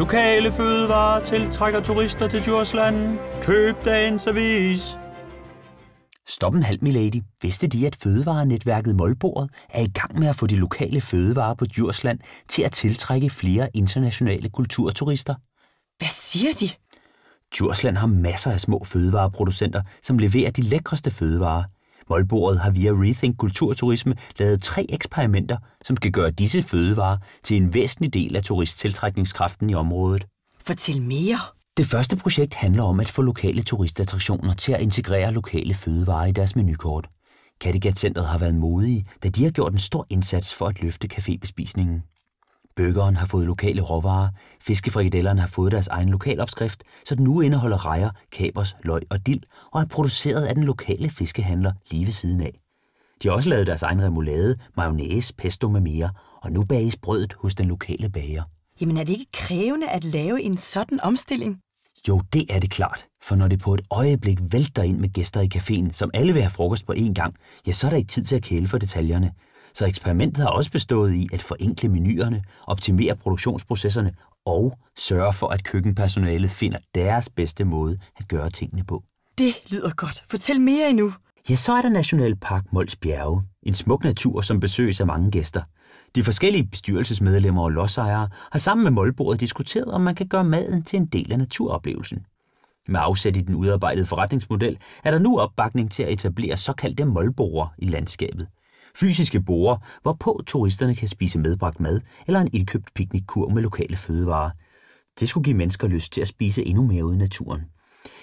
Lokale fødevarer tiltrækker turister til Djursland. Køb dagens avis. Stop en halv, milady. Vidste de, at fødevarenetværket Målbordet er i gang med at få de lokale fødevarer på Djursland til at tiltrække flere internationale kulturturister? Hvad siger de? Djursland har masser af små fødevareproducenter, som leverer de lækreste fødevarer – Molbordet har via Rethink Kulturturisme lavet tre eksperimenter, som skal gøre disse fødevarer til en væsentlig del af turisttiltrækningskraften i området. Fortæl mere. Det første projekt handler om at få lokale turistattraktioner til at integrere lokale fødevarer i deres menukort. Kattegat centret har været modige, da de har gjort en stor indsats for at løfte cafébespisningen. Burgeren har fået lokale råvarer, fiskefrikadellerne har fået deres egen lokalopskrift, så den nu indeholder rejer, kapers, løg og dild, og er produceret af den lokale fiskehandler lige ved siden af. De har også lavet deres egen remoulade, mayonnaise, pesto med mere, og nu bages brødet hos den lokale bager. Jamen er det ikke krævende at lave en sådan omstilling? Jo, det er det klart, for når det på et øjeblik vælter ind med gæster i caféen, som alle vil have frokost på én gang, ja, så er der ikke tid til at kæle for detaljerne. Så eksperimentet har også bestået i at forenkle menuerne, optimere produktionsprocesserne og sørge for, at køkkenpersonalet finder deres bedste måde at gøre tingene på. Det lyder godt. Fortæl mere endnu. Ja, så er der Nationalpark Mols Bjerge. En smuk natur, som besøges af mange gæster. De forskellige bestyrelsesmedlemmer og lodsejere har sammen med Målbordet diskuteret, om man kan gøre maden til en del af naturoplevelsen. Med afsæt i den udarbejdede forretningsmodel er der nu opbakning til at etablere såkaldte målborer i landskabet – fysiske borer, hvorpå turisterne kan spise medbragt mad eller en indkøbt piknikkur med lokale fødevarer. Det skulle give mennesker lyst til at spise endnu mere ude i naturen.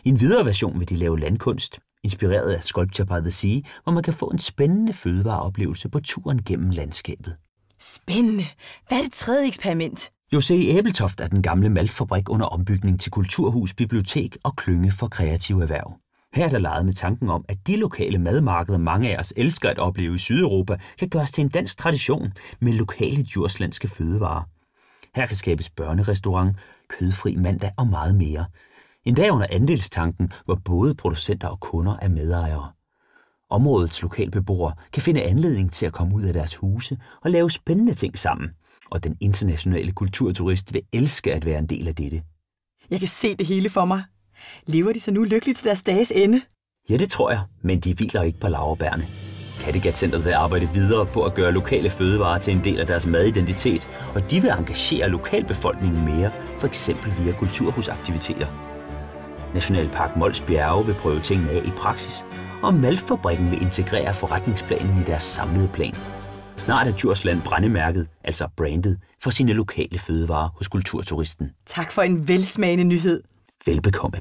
I en videre version vil de lave landkunst, inspireret af Sculpture by the Sea, hvor man kan få en spændende fødevareoplevelse på turen gennem landskabet. Spændende! Hvad er det tredje eksperiment? Jose Æbeltoft er den gamle maltfabrik under ombygning til kulturhus, bibliotek og klynge for kreative erhverv. Her er der leget med tanken om, at de lokale madmarkeder, mange af os elsker at opleve i Sydeuropa, kan gøres til en dansk tradition med lokale djurslandske fødevarer. Her kan skabes børnerestaurant, kødfri mandag og meget mere. En dag under andelstanken, hvor både producenter og kunder er medejere. Områdets lokalbeboere kan finde anledning til at komme ud af deres huse og lave spændende ting sammen. Og den internationale kulturturist vil elske at være en del af dette. Jeg kan se det hele for mig. Lever de så nu lykkeligt til deres dages ende? Ja, det tror jeg, men de hviler ikke på laverbærene. Kattegat-centret vil arbejde videre på at gøre lokale fødevarer til en del af deres madidentitet, og de vil engagere lokalbefolkningen mere, for eksempel via kulturhusaktiviteter. Nationalpark Mols Bjerge vil prøve tingene af i praksis, og Maltfabrikken vil integrere forretningsplanen i deres samlede plan. Snart er Djursland brændemærket, altså brandet, for sine lokale fødevarer hos kulturturisten. Tak for en velsmagende nyhed. Velbekomme.